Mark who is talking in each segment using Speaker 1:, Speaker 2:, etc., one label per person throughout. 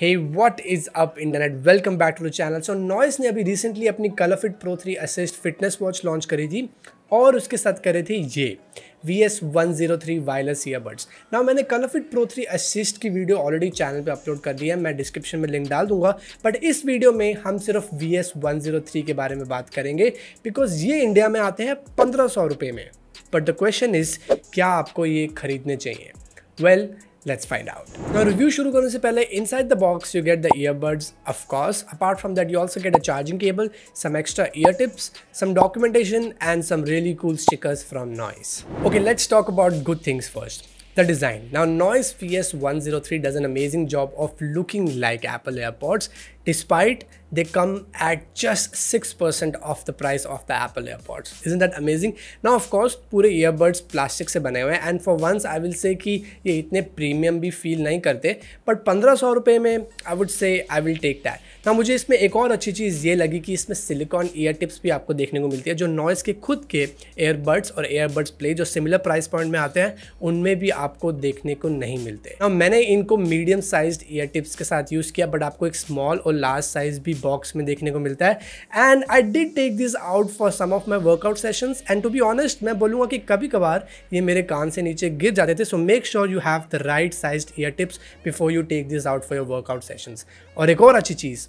Speaker 1: Hey what is up internet welcome back to the channel so Noise ने अभी recently अपनी ColorFit Pro three Assist fitness watch launch करी थी और उसके साथ करे थे ये V S one zero three wireless earbuds ना मैंने कलरफिट प्रो थ्री असिस्ट की वीडियो ऑलरेडी चैनल पे अपलोड कर दी है मैं डिस्क्रिप्शन में लिंक डाल दूंगा बट इस वीडियो में हम सिर्फ V S one zero three के बारे में बात करेंगे बिकॉज ये इंडिया में आते हैं पंद्रह सौ रुपये में बट द क्वेश्चन इज़ क्या आपको ये खरीदने चाहिए well well, let's find out now review shuru karne se inside the box you get the earbuds of course apart from that you also get a charging cable some extra ear tips some documentation and some really cool stickers from noise okay let's talk about good things first the design. Now Noise PS103 does an amazing job of looking like Apple AirPods despite they come at just 6% of the price of the Apple AirPods. Isn't that amazing? Now of course pure earbuds plastic से बने and for once I will say कि ये इतने premium भी feel नहीं karte, but 1500 I would say I will take that. ना मुझे इसमें एक और अच्छी चीज़ ये लगी कि इसमें सिलिकॉन ईयर टिप्स भी आपको देखने को मिलती है जो नॉइज़ के खुद के एयरबड्स और एयरबड्स प्ले जो सिमिलर प्राइस पॉइंट में आते हैं उनमें भी आपको देखने को नहीं मिलते ना मैंने इनको मीडियम साइज ईयर टिप्स के साथ यूज़ किया बट आपको एक स्मॉल और लार्ज साइज भी बॉक्स में देखने को मिलता है and I did take this out for some of my workout sessions and to be honest मैं बोलूँगा कि कभी कभार ये मेरे कान से नीचे गिर जाते थे so make sure you have the right size ear tips before you take this out for your workout sessions और एक और अच्छी चीज़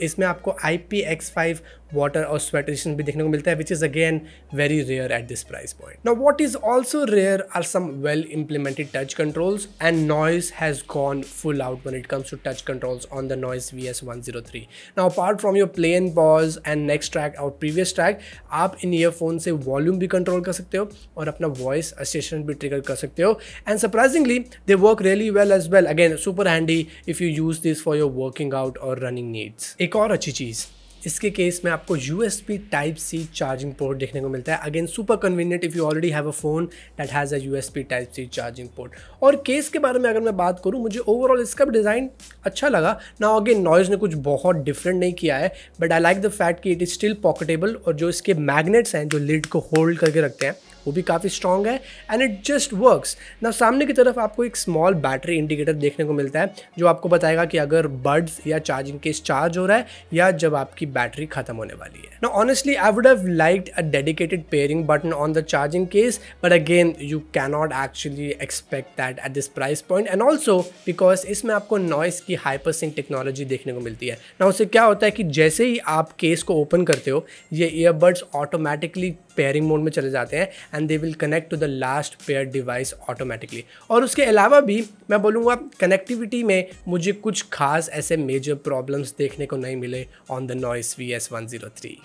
Speaker 1: इसमें आपको I P X five water और स्वेटेशन भी देखने को मिलता है which is again very rare at this price point now what is also rare are some well implemented touch controls and Noise has gone full out on it comes to touch controls on the Noise V S one zero three now apart from your play pause and next track और previous track आप इन earphone से volume भी control कर सकते हो और अपना वॉइस असिस्टेंट भी ट्रिगर कर सकते हो and surprisingly they work really well as well again super handy if you use this for your working out और रनिंग नीड्स एक और अच्छी चीज़ इसके केस में आपको U S B type C charging port देखने को मिलता है again super convenient if you already have a phone that has a U S B type C charging port और केस के बारे में अगर मैं बात करूँ मुझे ओवरऑल इसका भी डिज़ाइन अच्छा लगा ना अगेन नॉइज़ ने कुछ बहुत डिफरेंट नहीं किया है but I like the fact कि इट इज़ स्टिल पॉकेटेबल और जो इसके मैगनेट्स हैं जो लिड को होल्ड करके रखते हैं वो भी काफ़ी स्ट्रॉन्ग है एंड इट जस्ट वर्क्स ना सामने की तरफ आपको एक स्मॉल बैटरी इंडिकेटर देखने को मिलता है जो आपको बताएगा कि अगर बर्ड्स या चार्जिंग केस चार्ज हो रहा है या जब आपकी बैटरी खत्म होने वाली है ना honestly I would have like a dedicated pairing button on the charging case but again you cannot actually expect that at this price point and also because इसमें आपको नॉइस की हाइपरसिंग टेक्नोलॉजी देखने को मिलती है ना उससे क्या होता है कि जैसे ही आप केस को ओपन करते हो ये ईयरबड्स ऑटोमेटिकली पेयरिंग मोड में चले जाते हैं and they will connect to the last pair device automatically और उसके अलावा भी मैं बोलूँगा कनेक्टिविटी में मुझे कुछ खास ऐसे मेजर प्रॉब्लम्स देखने को नहीं मिले on the Noise V S one zero three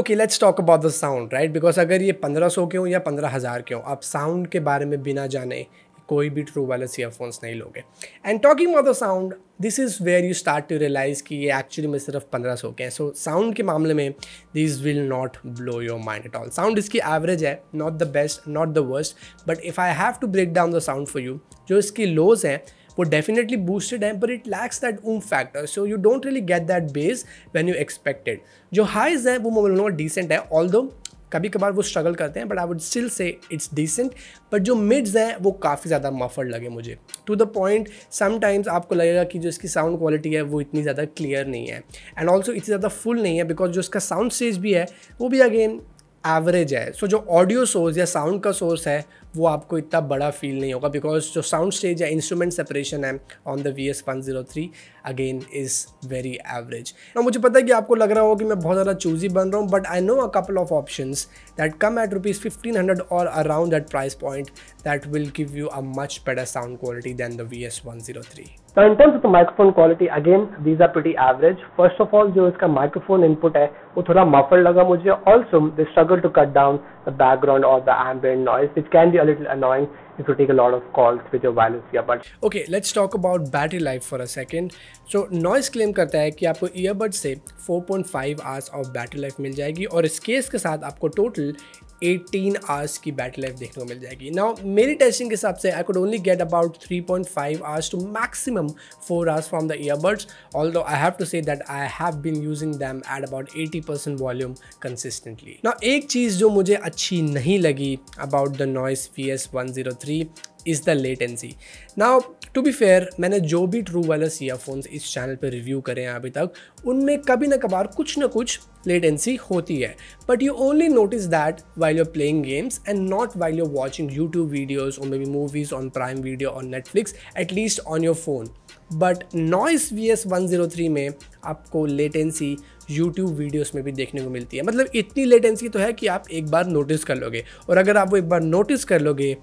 Speaker 1: okay let's talk about the sound right because अगर ये पंद्रह सौ के हों या पंद्रह हज़ार के हों आप साउंड के बारे में बिना जाने कोई भी ट्रू वायरलेस ईयरफोन्स नहीं लोगे and talking about the sound this is where you start to realise कि ये एक्चुअली में सिर्फ पंद्रह सौ के हैं सो साउंड के मामले में this will not blow your mind at all sound इसकी एवरेज है not the best not the worst but if I have to break down the sound for you जो इसकी लोज हैं वो डेफिनेटली बूस्टेड है but it lacks that oomph factor so you don't really get that bass when you expected जो highs है वो mobile decent है all दो कभी कभार वो स्ट्रगल करते हैं but I would still say it's decent but जो मिड्स हैं वो काफ़ी ज़्यादा मफर्ड लगे मुझे टू द पॉइंट समटाइम्स आपको लगेगा कि जो इसकी साउंड क्वालिटी है वो इतनी ज़्यादा क्लियर नहीं है एंड ऑल्सो इतनी ज़्यादा फुल नहीं है बिकॉज जो इसका साउंड स्टेज भी है वो भी अगेन एवरेज है सो so, जो ऑडियो सोर्स या साउंड का सोर्स है वो आपको इतना बड़ा फील नहीं होगा बिकॉज जो साउंड स्टेज या इंस्ट्रूमेंट सेपरेशन है on the V S one zero three again is very average ना मुझे पता है कि आपको लग रहा हो कि मैं बहुत ज़्यादा चूजी बन रहा हूँ but I know a couple of option that come at rupees fifteen hundred और around that price point that will give you a much better sound quality than the V S one zero three Now in terms of the microphone quality again these are pretty average. First of all जो इसका microphone input है वो थोड़ा muffled लगा मुझे. Also they struggle to cut down the background or the ambient noise which can be a little annoying if you take a lot of calls with your wireless earbuds. Okay let's talk about battery life for a second. So noise claim करता है कि आपको earbuds से 4.5 hours of battery life मिल जाएगी और इस case के साथ आपको total एटीन आवर्स की बैटरी लाइफ देखने को मिल जाएगी ना मेरी टेस्टिंग के हिसाब से I could only get about three point five hours to maximum four hours from the earbuds although I have to say that I have been using them at about eighty percent volume consistently ना एक चीज़ जो मुझे अच्छी नहीं लगी about the Noise V S one zero three is the latency ना to be fair मैंने जो भी ट्रू वायरलेस ईयरफोन्स इस चैनल पर रिव्यू करे हैं अभी तक उनमें कभी ना कभार कुछ ना कुछ लेटेंसी होती है but you only notice that while you're playing games and not while you're watching YouTube videos और maybe movies on Prime Video on Netflix at least on your phone but Noise V S one zero three में आपको latency YouTube videos में भी देखने को मिलती है मतलब इतनी लेटेंसी तो है कि आप एक बार नोटिस कर लोगे और अगर आप वो एक बार नोटिस कर लोगे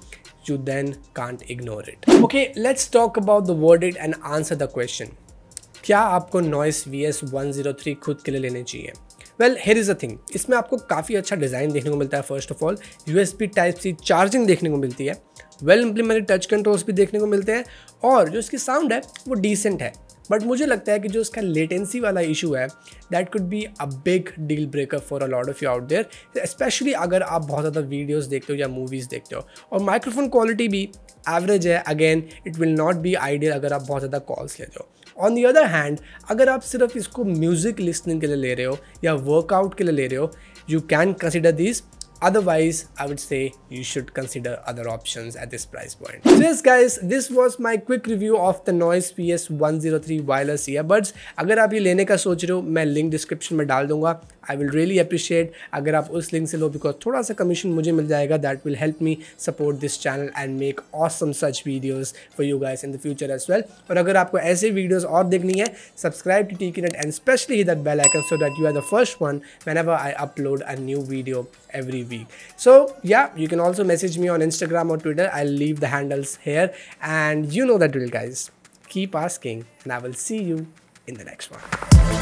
Speaker 1: you then can't ignore it okay let's talk about the verdict and answer the question क्या आपको Noise V S one zero three खुद के लिए लेने चाहिए well here is a thing इसमें आपको काफ़ी अच्छा डिज़ाइन देखने को मिलता है first of all U type C charging देखने को मिलती है वेल इम्प्लीमेंटेड टच कंट्रोल्स भी देखने को मिलते हैं और जो इसकी साउंड है वो डिसेंट है बट मुझे लगता है कि जो इसका लेटेंसी वाला इशू है that could be a big deal breaker for a lot of you out there specially अगर आप बहुत ज़्यादा वीडियोस देखते हो या मूवीज़ देखते हो और माइक्रोफोन क्वालिटी भी एवरेज है again it will not be ideal अगर आप बहुत ज़्यादा कॉल्स लेते हो ऑन दी अदर हैंड अगर आप सिर्फ इसको म्यूज़िक लिसनिंग के लिए ले रहे हो या वर्कआउट के लिए ले रहे हो you can consider this otherwise i would say you should consider other options at this price point so yes guys this was my quick review of the noise ps103 wireless earbuds agar aap ye lene ka soch rahe ho main link description mein dal dunga I will really appreciate अगर आप उस link से लो because थोड़ा सा commission मुझे मिल जाएगा that will help me support this channel and make awesome such videos for you guys in the future as well और अगर आपको ऐसे वीडियोज़ और देखनी है सब्सक्राइब टू टी की नेट and specially hit that bell icon so that you are the first one whenever I upload a new video every week. So yeah, you can also message me on Instagram or Twitter. I'll leave the handles here. And you know the drill, guys. Keep asking, and I will see you in the next one.